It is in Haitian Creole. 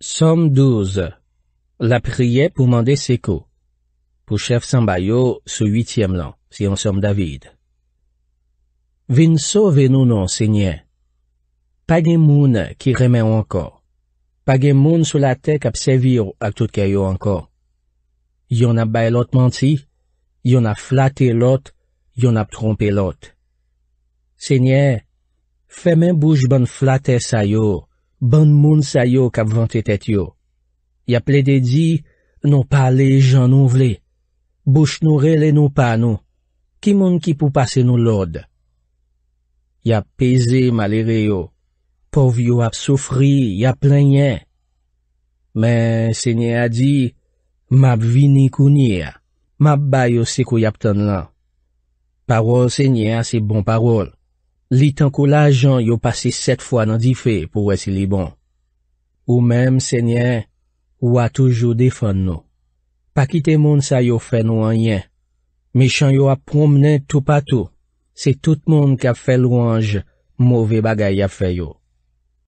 SOM 12 LA PRIYE POU MANDE SEKO POU CHEF SOM BAYO SOU WITIYEM LAN SI YON SOM DAVID VIN SO VENOU NON SENYE PA GE MOUNE KI REMEN ANKOR PA GE MOUNE SOU LA TEK AP SEVIR AK TOUD KE YON ANKOR YON AP BAYE LOT MANTI YON AP FLATEY LOT YON AP TROMPEY LOT SENYE FEMEN BOUCH BAN FLATEY SA YON Bon moun sa yo kap vante tet yo. Ya ple de di, nou pa le jan nou vle. Boush nou rele nou pa nou. Ki moun ki pou pase nou lode. Ya peze malere yo. Pov yo ap sofri, ya plenye. Men, se nye a di, map vini kounye a. Map bayo se kou yap ton lan. Parol se nye a se bon parol. Li tankou la jan yo pase set fwa nan di fe pou wese li bon. Ou mem se nye, ou a toujou defan nou. Pa kite moun sa yo fè nou an yen. Me chan yo a promnen tou patou. Se tout moun ka fè louanj, mouve bagay a fè yo.